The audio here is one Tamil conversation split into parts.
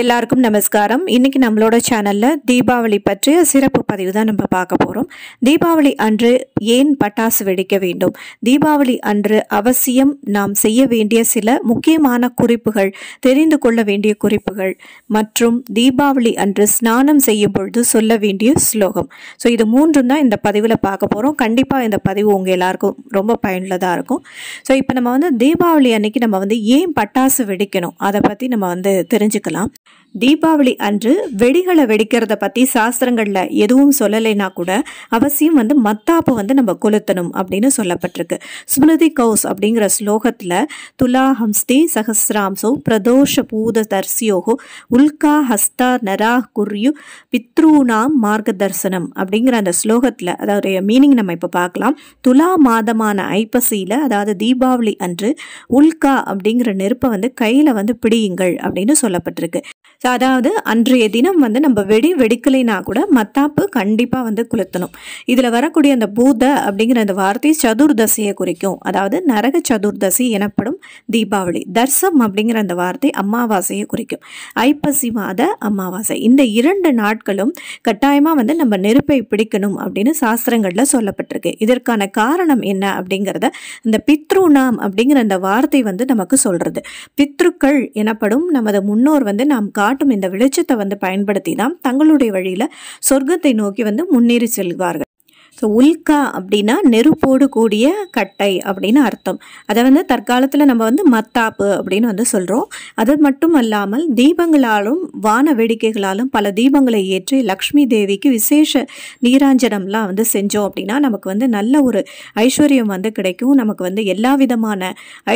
எல்லாருக்கும் நமஸ்காரம் இன்றைக்கி நம்மளோட சேனலில் தீபாவளி பற்றிய சிறப்பு பதிவு தான் நம்ம பார்க்க போகிறோம் தீபாவளி அன்று ஏன் பட்டாசு வெடிக்க வேண்டும் தீபாவளி அன்று அவசியம் நாம் செய்ய வேண்டிய சில முக்கியமான குறிப்புகள் தெரிந்து கொள்ள வேண்டிய குறிப்புகள் மற்றும் தீபாவளி அன்று ஸ்நானம் செய்யும் பொழுது சொல்ல வேண்டிய ஸ்லோகம் ஸோ இது மூன்றும் தான் இந்த பதிவில் பார்க்க போகிறோம் கண்டிப்பாக இந்த பதிவு உங்கள் எல்லாருக்கும் ரொம்ப பயனுள்ளதாக இருக்கும் ஸோ இப்போ நம்ம வந்து தீபாவளி அன்னைக்கு நம்ம வந்து ஏன் பட்டாசு வெடிக்கணும் அதை பற்றி நம்ம வந்து தெரிஞ்சுக்கலாம் தீபாவளி அன்று வெடிகளை வெடிக்கிறத பற்றி சாஸ்திரங்களில் எதுவும் சொல்லலைன்னா கூட அவசியம் வந்து மத்தாப்பு வந்து நம்ம கொளுத்தணும் அப்படின்னு சொல்லப்பட்டிருக்கு ஸ்மிருதி கௌஸ் அப்படிங்கிற ஸ்லோகத்தில் துலா ஹம்ஸ்தி சஹசிராம்சோ பிரதோஷ பூத தர்சியோகோ உல்கா ஹஸ்தா நரா குர்யு பித்ரூனாம் மார்க்க தர்சனம் அப்படிங்கிற அந்த ஸ்லோகத்தில் அதோடைய மீனிங் நம்ம இப்போ பார்க்கலாம் துலா மாதமான ஐப்பசியில் அதாவது தீபாவளி அன்று உல்கா அப்படிங்கிற நெருப்பை வந்து கையில் வந்து பிடியுங்கள் அப்படின்னு சொல்லப்பட்டிருக்கு ஸோ அதாவது அன்றைய தினம் வந்து நம்ம வெடி வெடிக்கலைனா கூட மத்தாப்பு கண்டிப்பாக வந்து குளுத்தணும் இதில் வரக்கூடிய அந்த பூத அப்படிங்கிற அந்த வார்த்தை சதுர்தசியை குறிக்கும் அதாவது நரக சதுர்தசி எனப்படும் தீபாவளி தர்சம் அப்படிங்கிற அந்த வார்த்தை அமாவாசையை குறிக்கும் ஐப்பசி மாத அமாவாசை இந்த இரண்டு நாட்களும் கட்டாயமாக வந்து நம்ம நெருப்பை பிடிக்கணும் அப்படின்னு சாஸ்திரங்களில் சொல்லப்பட்டிருக்கு இதற்கான காரணம் என்ன அப்படிங்கிறத இந்த பித்ருநாம் அப்படிங்கிற அந்த வார்த்தை வந்து நமக்கு சொல்கிறது பித்ருக்கள் எனப்படும் நமது முன்னோர் வந்து நாம் காட்டும் இந்த வெளிச்சத்தை வந்து பயன்படுத்தி தான் தங்களுடைய வழியில் சொர்க்கத்தை நோக்கி வந்து முன்னேறி செல்வார்கள் ஸோ உல்கா அப்படின்னா நெருப்போடு கூடிய கட்டை அப்படின்னு அர்த்தம் அதை வந்து தற்காலத்தில் நம்ம வந்து மத்தாப்பு அப்படின்னு வந்து சொல்கிறோம் அது மட்டும் அல்லாமல் தீபங்களாலும் வான வேடிக்கைகளாலும் பல தீபங்களை ஏற்றி லக்ஷ்மி தேவிக்கு விசேஷ நீராஞ்சனம்லாம் வந்து செஞ்சோம் அப்படின்னா நமக்கு வந்து நல்ல ஒரு ஐஸ்வர்யம் வந்து கிடைக்கும் நமக்கு வந்து எல்லா விதமான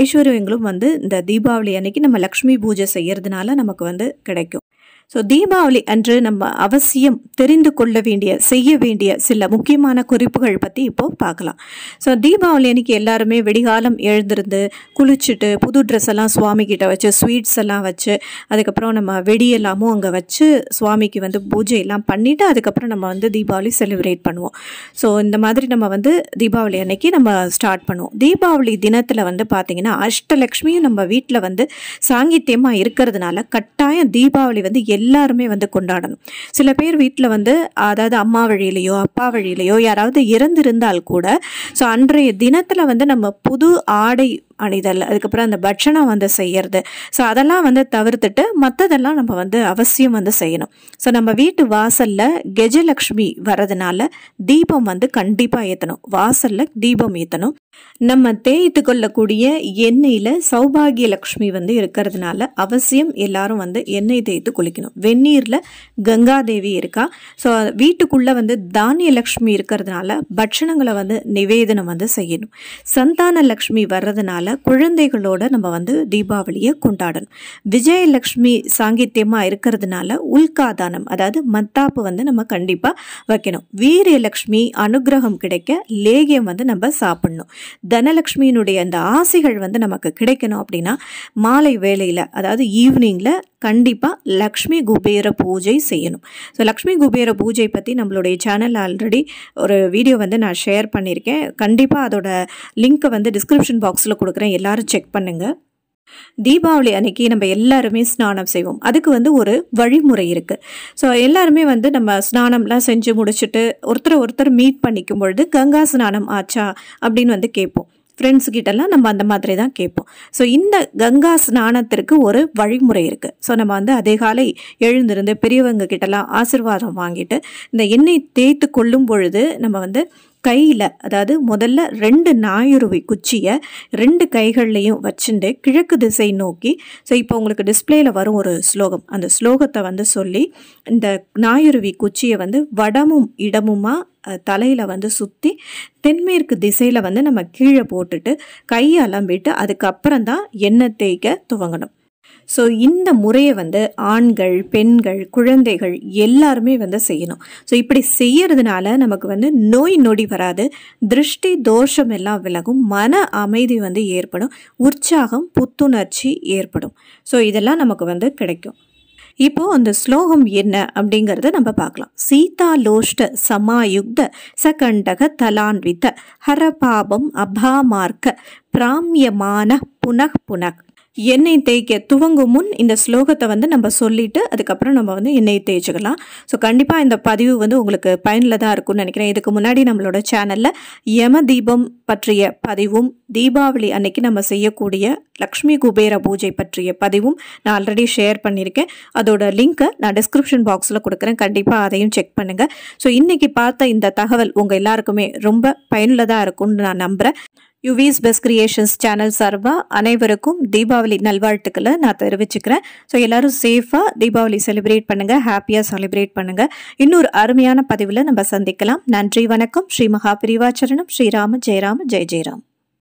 ஐஸ்வர்யங்களும் வந்து இந்த தீபாவளி அன்னைக்கு நம்ம லக்ஷ்மி பூஜை செய்கிறதுனால நமக்கு வந்து கிடைக்கும் ஸோ தீபாவளி அன்று நம்ம அவசியம் தெரிந்து கொள்ள வேண்டிய செய்ய வேண்டிய சில முக்கியமான குறிப்புகள் பற்றி இப்போது பார்க்கலாம் ஸோ தீபாவளி அன்றைக்கி எல்லாருமே வெடிகாலம் எழுந்திருந்து குளிச்சுட்டு புது ட்ரெஸ் எல்லாம் சுவாமிக்கிட்ட வச்சு ஸ்வீட்ஸ் எல்லாம் வச்சு அதுக்கப்புறம் நம்ம வெடியெல்லாமும் அங்கே வச்சு சுவாமிக்கு வந்து பூஜை எல்லாம் பண்ணிவிட்டு அதுக்கப்புறம் நம்ம வந்து தீபாவளி செலிப்ரேட் பண்ணுவோம் ஸோ இந்த மாதிரி நம்ம வந்து தீபாவளி அன்னைக்கு நம்ம ஸ்டார்ட் பண்ணுவோம் தீபாவளி தினத்தில் வந்து பார்த்திங்கன்னா அஷ்டலக்ஷ்மியும் நம்ம வீட்டில் வந்து சாங்கித்யமாக இருக்கிறதுனால கட்டாயம் தீபாவளி வந்து எல்லாருமே வந்து கொண்டாடணும் சில பேர் வீட்டில் வந்து அதாவது அம்மா வழியிலையோ அப்பா வழியிலையோ யாராவது இறந்திருந்தால் கூட ஸோ அன்றைய தினத்தில் வந்து நம்ம புது ஆடை அணிதல் அதுக்கப்புறம் அந்த பட்சணம் வந்து செய்கிறது ஸோ அதெல்லாம் வந்து தவிர்த்துட்டு மற்றதெல்லாம் நம்ம வந்து அவசியம் வந்து செய்யணும் ஸோ நம்ம வீட்டு வாசலில் கெஜலக்ஷ்மி வர்றதுனால தீபம் வந்து கண்டிப்பாக ஏற்றணும் வாசலில் தீபம் ஏற்றணும் நம்ம தேய்த்து கொள்ளக்கூடிய எண்ணெயில் சௌபாகிய லக்ஷ்மி வந்து இருக்கிறதுனால அவசியம் எல்லாரும் வந்து எண்ணெய் தேய்த்து குளிக்கணும் வெந்நீரில் கங்காதேவி இருக்கா ஸோ வீட்டுக்குள்ளே வந்து தானிய லக்ஷ்மி இருக்கிறதுனால பட்சணங்களை வந்து நிவேதனம் வந்து செய்யணும் சந்தான லக்ஷ்மி வர்றதுனால குழந்தைகளோட நம்ம வந்து தீபாவளியை கொண்டாடணும் விஜயலக்ஷ்மி சாங்கித்யமாக இருக்கிறதுனால உல்காதானம் அதாவது மத்தாப்பு வந்து நம்ம கண்டிப்பாக வைக்கணும் வீரலக்ஷ்மி அனுகிரகம் கிடைக்க லேகியம் வந்து நம்ம சாப்பிடணும் தனலக்ஷ்மியினுடைய அந்த ஆசைகள் வந்து நமக்கு கிடைக்கணும் அப்படின்னா மாலை வேலையில் அதாவது ஈவினிங்கில் கண்டிப்பாக லக்ஷ்மி குபேர பூஜை செய்யணும் ஸோ லக்ஷ்மி குபேர பூஜை பற்றி நம்மளுடைய சேனல் ஆல்ரெடி ஒரு வீடியோ வந்து நான் ஷேர் பண்ணியிருக்கேன் கண்டிப்பாக அதோட லிங்க்கை வந்து டிஸ்கிரிப்ஷன் பாக்ஸில் கொடுக்குறேன் எல்லோரும் செக் பண்ணுங்கள் தீபாவளி அன்னைக்கு நம்ம எல்லாருமே ஸ்நானம் செய்வோம் அதுக்கு வந்து ஒரு வழிமுறை இருக்குது ஸோ எல்லாருமே வந்து நம்ம ஸ்நானம்லாம் செஞ்சு முடிச்சுட்டு ஒருத்தரை ஒருத்தர் மீட் பண்ணிக்கும் பொழுது கங்கா ஸ்நானம் ஆச்சா அப்படின்னு வந்து கேட்போம் ஃப்ரெண்ட்ஸுக்கிட்டெல்லாம் நம்ம அந்த மாதிரி தான் கேட்போம் ஸோ இந்த கங்கா ஸ்நானத்திற்கு ஒரு வழிமுறை இருக்குது ஸோ நம்ம வந்து அதே காலை எழுந்திருந்து பெரியவங்க கிட்டலாம் ஆசிர்வாதம் வாங்கிட்டு இந்த எண்ணெய் தேய்த்து கொள்ளும் பொழுது நம்ம வந்து கையில் அதாவது முதல்ல ரெண்டு நாயுருவி குச்சியை ரெண்டு கைகள்லையும் வச்சுட்டு கிழக்கு திசை நோக்கி ஸோ இப்போ உங்களுக்கு டிஸ்பிளேயில் வரும் ஒரு ஸ்லோகம் அந்த ஸ்லோகத்தை வந்து சொல்லி இந்த ஞாயிறுவி குச்சியை வந்து வடமும் இடமுமா தலையில் வந்து சுற்றி தென்மேற்கு திசையில் வந்து நம்ம கீழே போட்டுட்டு கையை அலம்பிட்டு அதுக்கப்புறம் தான் எண்ணெய் தேய்க்க துவங்கணும் ஸோ இந்த முறையை வந்து ஆண்கள் பெண்கள் குழந்தைகள் எல்லாருமே வந்து செய்யணும் ஸோ இப்படி செய்யறதுனால நமக்கு வந்து நோய் நொடி வராது திருஷ்டி தோஷம் எல்லாம் விலகும் மன அமைதி வந்து ஏற்படும் உற்சாகம் புத்துணர்ச்சி ஏற்படும் ஸோ இதெல்லாம் நமக்கு வந்து கிடைக்கும் இப்போது அந்த ஸ்லோகம் என்ன அப்படிங்கிறத நம்ம பார்க்கலாம் சீதா லோஷ்ட சமாயுக்த சகண்டக தலான்வித்த ஹரபாபம் அபாமார்க்க பிராமியமான புனக் புனக் எண்ணெய் தேய்க்க துவங்கும் முன் இந்த ஸ்லோகத்தை வந்து நம்ம சொல்லிவிட்டு அதுக்கப்புறம் நம்ம வந்து எண்ணெய் தேய்ச்சிக்கலாம் ஸோ கண்டிப்பாக இந்த பதிவு வந்து உங்களுக்கு பயனுள்ளதாக இருக்கும்னு நினைக்கிறேன் இதுக்கு முன்னாடி நம்மளோட சேனலில் யம தீபம் பற்றிய பதிவும் தீபாவளி அன்னைக்கு நம்ம செய்யக்கூடிய லக்ஷ்மி குபேர பூஜை பற்றிய பதிவும் நான் ஆல்ரெடி ஷேர் பண்ணியிருக்கேன் அதோட லிங்க்கை நான் டிஸ்கிரிப்ஷன் பாக்ஸில் கொடுக்குறேன் கண்டிப்பாக அதையும் செக் பண்ணுங்கள் ஸோ இன்றைக்கி பார்த்த இந்த தகவல் உங்கள் எல்லாருக்குமே ரொம்ப பயனுள்ளதாக இருக்கும்னு நான் நம்புகிறேன் யுவிஸ் பெஸ்ட் கிரியேஷன்ஸ் சேனல் சார்பாக அனைவருக்கும் தீபாவளி நல்வாழ்த்துக்களை நான் தெரிவிச்சுக்கிறேன் ஸோ எல்லோரும் சேஃபாக தீபாவளி செலிப்ரேட் பண்ணுங்கள் ஹாப்பியாக செலிப்ரேட் பண்ணுங்கள் இன்னொரு அருமையான பதிவில் நம்ம சந்திக்கலாம் நன்றி வணக்கம் ஸ்ரீ மகாபிரிவாச்சரணம் ஸ்ரீராம ஜெயராம ஜெய் ஜெயராம்